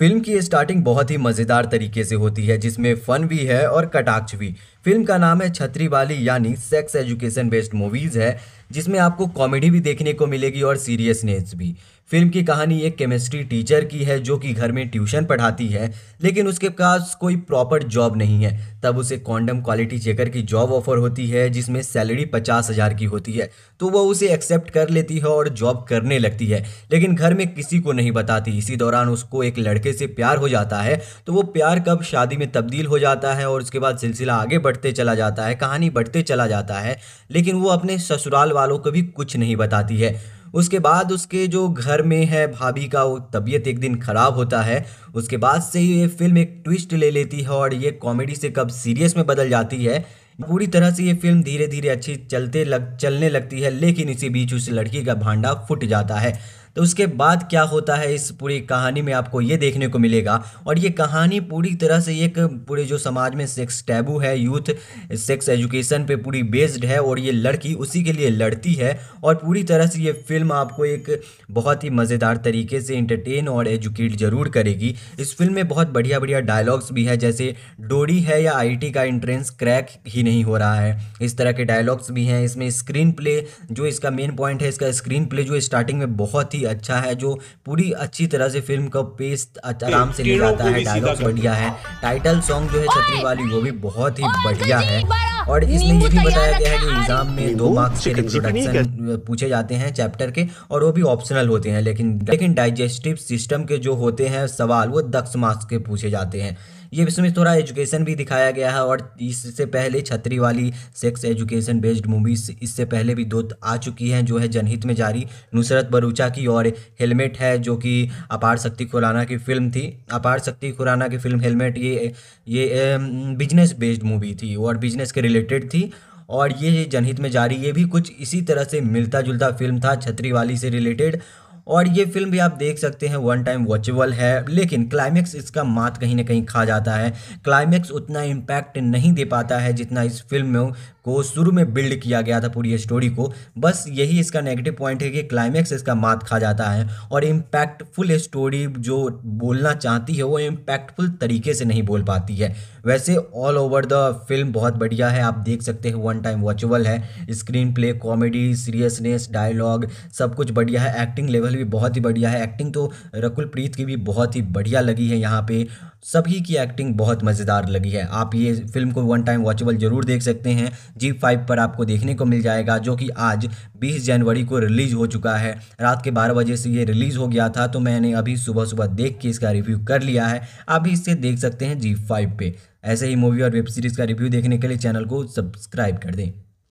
film की starting बहुत ही मज़ेदार तरीके से होती है जिसमें फन भी है और कटाक्ष भी फिल्म का नाम है छतरी वाली यानी सेक्स एजुकेशन बेस्ड मूवीज़ है जिसमें आपको कॉमेडी भी देखने को मिलेगी और सीरियसनेस भी फिल्म की कहानी एक केमिस्ट्री टीचर की है जो कि घर में ट्यूशन पढ़ाती है लेकिन उसके पास कोई प्रॉपर जॉब नहीं है तब उसे कॉन्डम क्वालिटी चेकर की जॉब ऑफर होती है जिसमें सैलरी पचास हज़ार की होती है तो वह उसे एक्सेप्ट कर लेती है और जॉब करने लगती है लेकिन घर में किसी को नहीं बताती इसी दौरान उसको एक लड़के से प्यार हो जाता है तो वो प्यार कब शादी में तब्दील हो जाता है और उसके बाद सिलसिला आगे बढ़ते चला जाता है कहानी बढ़ते चला जाता है लेकिन वो अपने ससुराल वालों को भी कुछ नहीं बताती है उसके बाद उसके जो घर में है भाभी का वो तबीयत एक दिन ख़राब होता है उसके बाद से ही ये फिल्म एक ट्विस्ट ले लेती है और ये कॉमेडी से कब सीरियस में बदल जाती है पूरी तरह से ये फिल्म धीरे धीरे अच्छी चलते लग चलने लगती है लेकिन इसी बीच उस लड़की का भांडा फूट जाता है तो उसके बाद क्या होता है इस पूरी कहानी में आपको ये देखने को मिलेगा और ये कहानी पूरी तरह से एक पूरे जो समाज में सेक्स टैबू है यूथ सेक्स एजुकेशन पे पूरी बेस्ड है और ये लड़की उसी के लिए लड़ती है और पूरी तरह से ये फिल्म आपको एक बहुत ही मज़ेदार तरीके से इंटरटेन और एजुकेट जरूर करेगी इस फिल्म में बहुत बढ़िया बढ़िया डायलॉग्स भी है जैसे डोरी है या आई का एंट्रेंस क्रैक ही नहीं हो रहा है इस तरह के डायलॉग्स भी हैं इसमें स्क्रीन प्ले जो इसका मेन पॉइंट है इसका स्क्रीन प्ले जो स्टार्टिंग में बहुत ही ही अच्छा है जो पूरी अच्छी तरह से फिल्म का पेस अच्छा आराम से ले जाता है डायलॉग बढ़िया है टाइटल सॉन्ग जो है छतरी वाली वो भी बहुत ही बढ़िया है हाँ, और इसमें ये भी बताया गया है कि एग्जाम में दो मार्क्स के इंट्रोडक्शन पूछे जाते हैं चैप्टर के और वो भी ऑप्शनल होते हैं लेकिन लेकिन डाइजेस्टिव सिस्टम के जो होते हैं सवाल वो दक्ष मार्क्स के पूछे जाते हैं ये इसमें थोड़ा एजुकेशन भी दिखाया गया है और इससे पहले छतरी वाली सेक्स एजुकेशन बेस्ड मूवीज इससे पहले भी दो आ चुकी हैं जो है जनहित में जारी नुसरत बरूचा की और हेलमेट है जो कि अपार शक्ति खुराना की फिल्म थी अपार शक्ति खुराना की फिल्म हेलमेट ये ये बिजनेस बेस्ड मूवी थी और बिजनेस के रिलेटेड थी और ये जनहित में जारी ये भी कुछ इसी तरह से मिलता जुलता फिल्म था छतरी वाली से रिलेटेड और ये फिल्म भी आप देख सकते हैं वन टाइम वॉचेबल है लेकिन क्लाइमैक्स इसका मात कहीं ना कहीं खा जाता है क्लाइमैक्स उतना इम्पैक्ट नहीं दे पाता है जितना इस फिल्म में को शुरू में बिल्ड किया गया था पूरी स्टोरी को बस यही इसका नेगेटिव पॉइंट है कि क्लाइमैक्स इसका मात खा जाता है और इम्पैक्टफुल स्टोरी जो बोलना चाहती है वो इम्पैक्टफुल तरीके से नहीं बोल पाती है वैसे ऑल ओवर द फिल्म बहुत बढ़िया है आप देख सकते हैं वन टाइम वॉचबल है screenplay comedy seriousness dialogue सब कुछ बढ़िया है एक्टिंग लेवल भी बहुत ही बढ़िया है एक्टिंग तो रकुल प्रीत की भी बहुत ही बढ़िया लगी है यहाँ पे सभी की एक्टिंग बहुत मज़ेदार लगी है आप ये फिल्म को वन टाइम वॉचेबल जरूर देख सकते हैं जी फाइव पर आपको देखने को मिल जाएगा जो कि आज 20 जनवरी को रिलीज़ हो चुका है रात के 12 बजे से ये रिलीज़ हो गया था तो मैंने अभी सुबह सुबह देख के इसका रिव्यू कर लिया है आप भी इसे देख सकते हैं जी फाइव पे ऐसे ही मूवी और वेब सीरीज़ का रिव्यू देखने के लिए चैनल को सब्सक्राइब कर दें